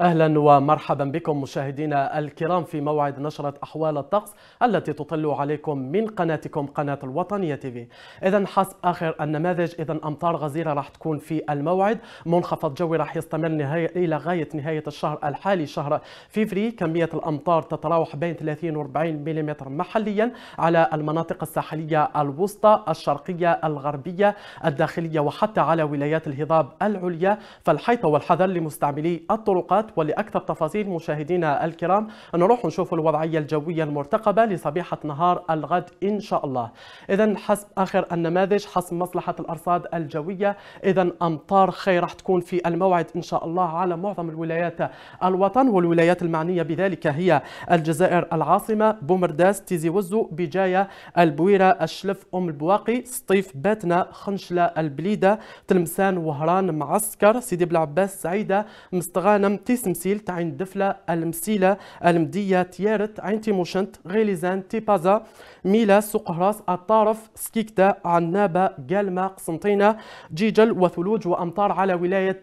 اهلا ومرحبا بكم مشاهدينا الكرام في موعد نشره احوال الطقس التي تطل عليكم من قناتكم قناه الوطنيه تيفي اذا حسب اخر النماذج اذا امطار غزيره راح تكون في الموعد منخفض جوي راح يستمر نهاية الى غايه نهايه الشهر الحالي شهر فيفري كميه الامطار تتراوح بين 30 و 40 ملم محليا على المناطق الساحليه الوسطى الشرقيه الغربيه الداخليه وحتى على ولايات الهضاب العليا فالحيطه والحذر لمستعملي الطرقات ولاكثر تفاصيل مشاهدينا الكرام نروح نشوف الوضعيه الجويه المرتقبه لصبيحه نهار الغد ان شاء الله اذا حسب اخر النماذج حسب مصلحه الارصاد الجويه اذا امطار خير راح تكون في الموعد ان شاء الله على معظم الولايات الوطن والولايات المعنيه بذلك هي الجزائر العاصمه بومرداس تيزي وزو بجايه البويره الشلف ام البواقي سطيف باتنا خنشله البليده تلمسان وهران معسكر سيدي بلعباس سعيده مستغانم تيس مثيل تعين الدفلة المسيلة المدية تيارت عين تيموشنت غيليزان تيبازا ميلا سوق راس الطرف سكيكتا عنابة قالمة قسنطينة جيجل وثلوج وأمطار على ولاية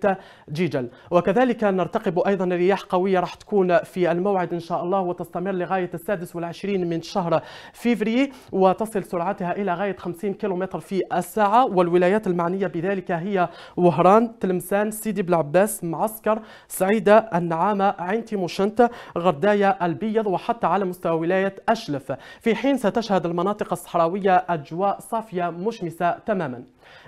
جيجل وكذلك نرتقب أيضا رياح قوية راح تكون في الموعد إن شاء الله وتستمر لغاية السادس والعشرين من شهر فيفري وتصل سرعتها إلى غاية 50 كيلومتر في الساعة والولايات المعنية بذلك هي وهران تلمسان سيدي بلعباس معسكر سعيدة النعامة عين تيموشنت غردايا البيض وحتى على مستوى ولاية أشلف في حين ستشهد المناطق الصحراوية أجواء صافية مشمسة تماما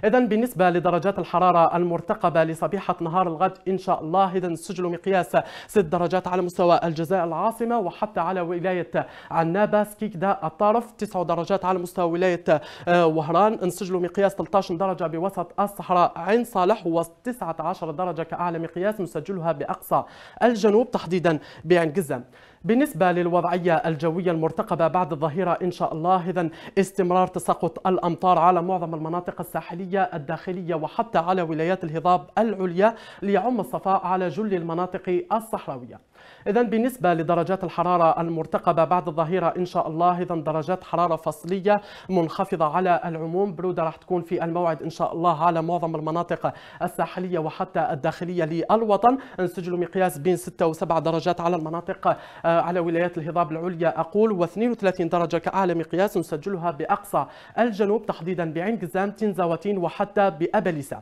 إذا بالنسبة لدرجات الحرارة المرتقبة لصبيحة نهار الغد إن شاء الله إذا سجل مقياس 6 درجات على مستوى الجزائر العاصمة وحتى على ولاية عنابة سكيكدا الطرف 9 درجات على مستوى ولاية آه، وهران نسجل مقياس 13 درجة بوسط الصحراء عين صالح و19 درجة كأعلى مقياس نسجلها بأقصى الجنوب تحديدا بعين جزة بالنسبة للوضعية الجوية المرتقبة بعد الظهيرة إن شاء الله إذا استمرار تساقط الأمطار على معظم المناطق الساحلية الداخلية وحتى على ولايات الهضاب العليا ليعم الصفاء على جل المناطق الصحراوية إذا بالنسبة لدرجات الحرارة المرتقبة بعد الظهيرة إن شاء الله إذا درجات حرارة فصلية منخفضة على العموم برودة راح تكون في الموعد إن شاء الله على معظم المناطق الساحلية وحتى الداخلية للوطن نسجل مقياس بين 6 و7 درجات على المناطق آه، على ولايات الهضاب العليا أقول و32 درجة كأعلى مقياس نسجلها بأقصى الجنوب تحديدا بعين قزام تنزاوتين وحتى بأبلسة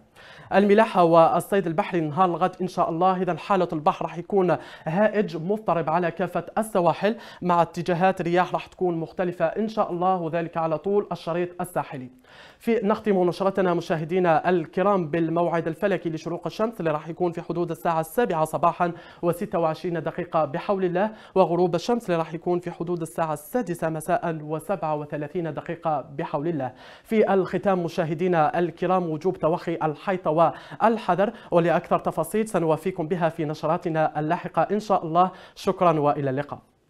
الملاحة والصيد البحري نهار الغد إن شاء الله إذا حالة البحر راح يكون هائل نمائج مضطرب على كافة السواحل مع اتجاهات رياح رح تكون مختلفة إن شاء الله وذلك على طول الشريط الساحلي في نختم نشرتنا مشاهدينا الكرام بالموعد الفلكي لشروق الشمس اللي راح يكون في حدود الساعة السابعة صباحا و26 دقيقة بحول الله وغروب الشمس اللي راح يكون في حدود الساعة السادسة مساء و37 دقيقة بحول الله في الختام مشاهدينا الكرام وجوب توخي الحيطة والحذر ولأكثر تفاصيل سنوافيكم بها في نشراتنا اللاحقة إن شاء الله شكرا والى اللقاء